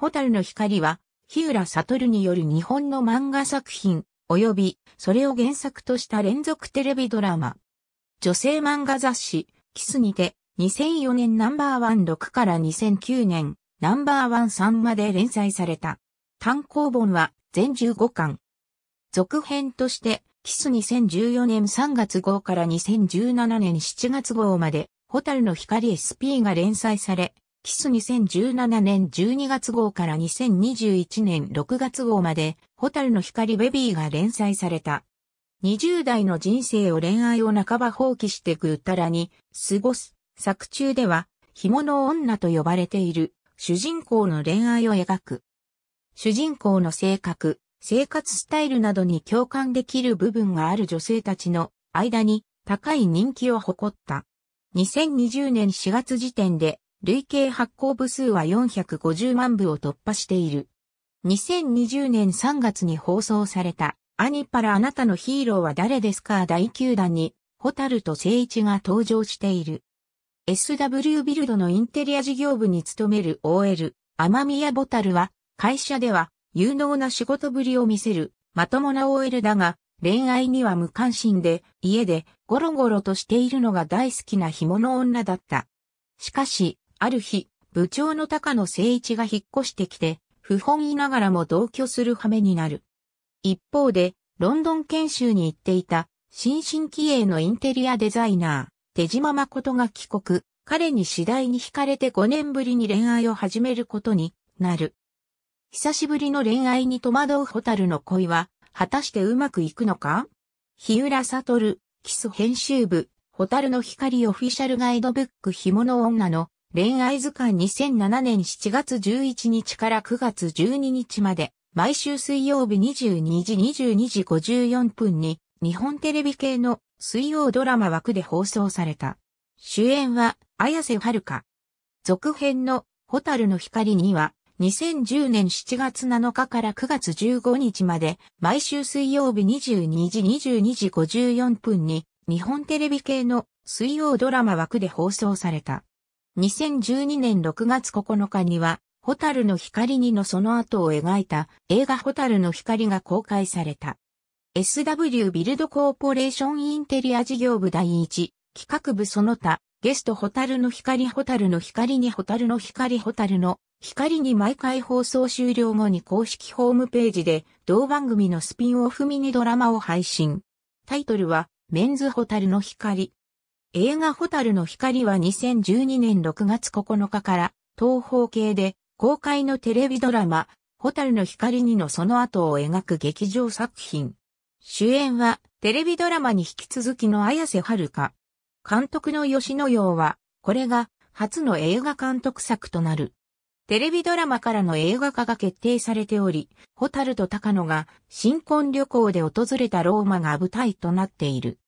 ホタルの光は、日浦悟による日本の漫画作品、及び、それを原作とした連続テレビドラマ。女性漫画雑誌、キスにて、2004年ナンバーワン6から2009年、ナンバーワン3まで連載された。単行本は、全15巻。続編として、キス2014年3月号から2017年7月号まで、ホタルの光 SP が連載され、キス2017年12月号から2021年6月号まで、ホタルの光ベビーが連載された。20代の人生を恋愛を半ば放棄してぐったらに過ごす作中では、紐の女と呼ばれている主人公の恋愛を描く。主人公の性格、生活スタイルなどに共感できる部分がある女性たちの間に高い人気を誇った。2020年4月時点で累計発行部数は450万部を突破している。2020年3月に放送された、アニパラあなたのヒーローは誰ですか第9弾に、ホタルと聖一が登場している。SW ビルドのインテリア事業部に勤める OL、天宮ボタルは、会社では、有能な仕事ぶりを見せる、まともな OL だが、恋愛には無関心で、家でゴロゴロとしているのが大好きな紐の女だった。しかし、ある日、部長の高野誠一が引っ越してきて、不本意ながらも同居する羽目になる。一方で、ロンドン研修に行っていた、新進気鋭のインテリアデザイナー、手島誠が帰国、彼に次第に惹かれて5年ぶりに恋愛を始めることになる。久しぶりの恋愛に戸惑うホタルの恋は、果たしてうまくいくのか日浦悟、キス編集部、ホタルの光オフィシャルガイドブック紐の女の恋愛図鑑2007年7月11日から9月12日まで、毎週水曜日22時22時54分に、日本テレビ系の水曜ドラマ枠で放送された。主演は、綾瀬はるか。続編の、ホタルの光には、2010年7月7日から9月15日まで、毎週水曜日22時22時54分に、日本テレビ系の水曜ドラマ枠で放送された。2012年6月9日には、ホタルの光にのその後を描いた映画ホタルの光が公開された。SW ビルドコーポレーションインテリア事業部第一企画部その他、ゲストホタルの光ホタルの光にホタルの光ホタルの光に毎回放送終了後に公式ホームページで同番組のスピンオフミニドラマを配信。タイトルはメンズホタルの光。映画ホタルの光は2012年6月9日から東方系で公開のテレビドラマ、ホタルの光にのその後を描く劇場作品。主演はテレビドラマに引き続きの綾瀬はるか。監督の吉野洋は、これが初の映画監督作となる。テレビドラマからの映画化が決定されており、ホタルと高野が新婚旅行で訪れたローマが舞台となっている。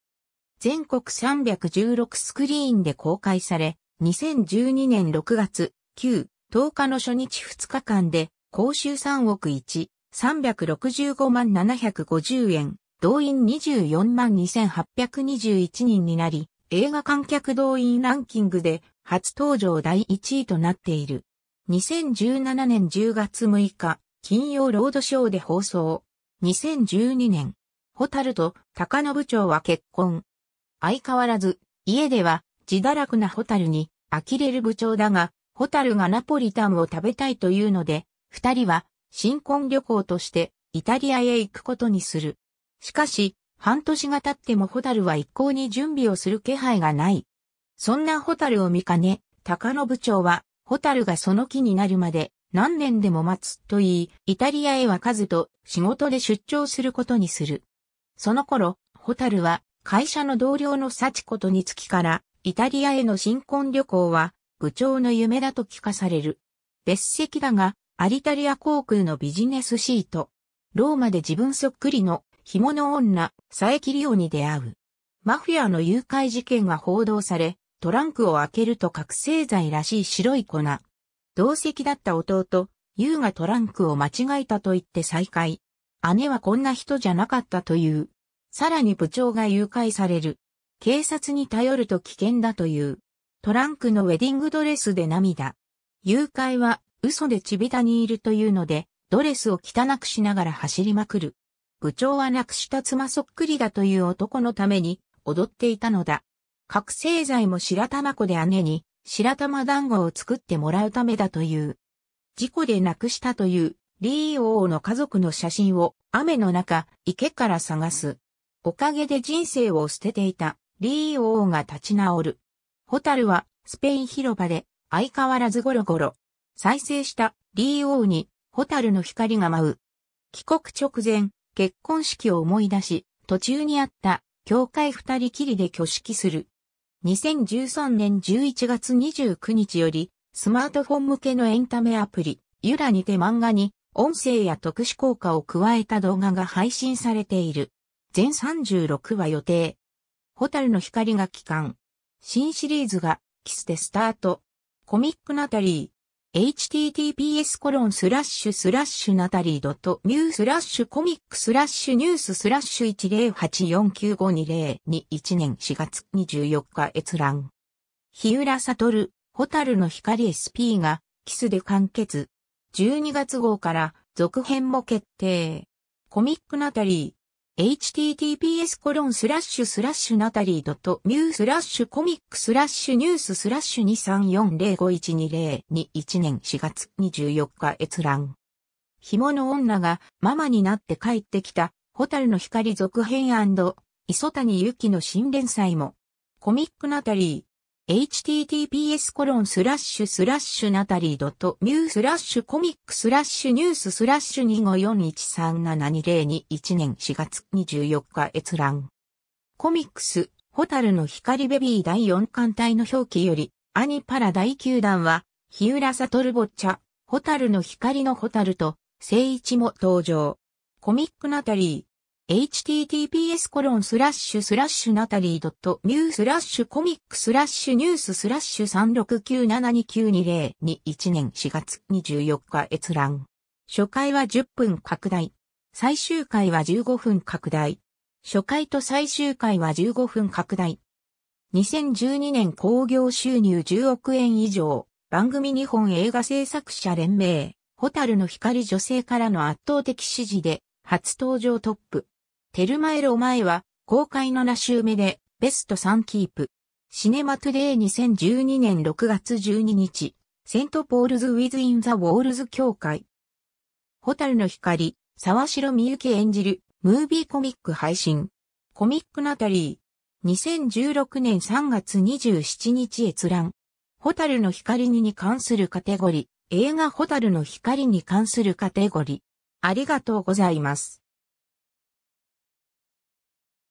全国316スクリーンで公開され、2012年6月、9、10日の初日2日間で、公衆3億1、365万750円、動員24万2821人になり、映画観客動員ランキングで初登場第1位となっている。2017年10月6日、金曜ロードショーで放送。2012年、ホタルと高野部長は結婚。相変わらず、家では、自堕落なホタルに、呆れる部長だが、ホタルがナポリタンを食べたいというので、二人は、新婚旅行として、イタリアへ行くことにする。しかし、半年が経ってもホタルは一向に準備をする気配がない。そんなホタルを見かね、高野部長は、ホタルがその気になるまで、何年でも待つと言い、イタリアへは数と仕事で出張することにする。その頃、ホタルは会社の同僚の幸子とにつきから、イタリアへの新婚旅行は、部長の夢だと聞かされる。別席だが、アリタリア航空のビジネスシート。ローマで自分そっくりの、紐の女、佐伯リオに出会う。マフィアの誘拐事件が報道され、トランクを開けると覚醒剤らしい白い粉。同席だった弟、優がトランクを間違えたと言って再会。姉はこんな人じゃなかったという。さらに部長が誘拐される。警察に頼ると危険だという。トランクのウェディングドレスで涙。誘拐は嘘でチビタにいるというので、ドレスを汚くしながら走りまくる。部長はなくした妻そっくりだという男のために踊っていたのだ。覚醒剤も白玉子で姉に白玉団子を作ってもらうためだという。事故でなくしたというリー王の家族の写真を雨の中池から探す。おかげで人生を捨てていたリー王が立ち直る。ホタルはスペイン広場で相変わらずゴロゴロ。再生したリー王にホタルの光が舞う。帰国直前、結婚式を思い出し、途中にあった教会二人きりで挙式する。2013年11月29日より、スマートフォン向けのエンタメアプリ、ユラにて漫画に、音声や特殊効果を加えた動画が配信されている。全36話予定。ホタルの光が帰還。新シリーズが、キスでスタート。コミックナタリー。https コロンスラッシュスラッシュナタリー n ュースラッシュコミックスラッシュニューススラッシュ108495201年4月24日閲覧。日浦悟、ホタルの光 SP が、キスで完結。12月号から、続編も決定。コミックナタリー。https コロンスラッシュスラッシュナタリードットミュースラッシュコミックスラッシュニューススラッシュ2340512021年4月24日閲覧。紐の女がママになって帰ってきた、ホタルの光続編磯谷由紀の新連載も、コミックナタリー。https コロンスラッシュスラッシュナタリードットミュースラッシュコミックスラッシュニューススラッシュ2541372021年4月24日閲覧。コミックス、ホタルの光ベビー第4巻体の表記より、アニパラ第9弾は、日浦悟ボッチャ、ホタルの光のホタルと、聖一も登場。コミックナタリー。https コロンスラッシュスラッシュナタリードットミュースラッシュコミックスラッシュニューススラッシュ369729201年4月24日閲覧。初回は10分拡大。最終回は15分拡大。初回と最終回は15分拡大。2012年興行収入10億円以上。番組日本映画制作者連盟。ホタルの光女性からの圧倒的支持で、初登場トップ。テルマエロ前は、公開の7週目で、ベスト3キープ。シネマトゥデイ2012年6月12日、セントポールズ・ウィズ・イン・ザ・ウォールズ協会。ホタルの光、沢城みゆき演じる、ムービーコミック配信。コミックナタリー。2016年3月27日閲覧。ホタルの光にに関するカテゴリー。映画ホタルの光に関するカテゴリー。ありがとうございます。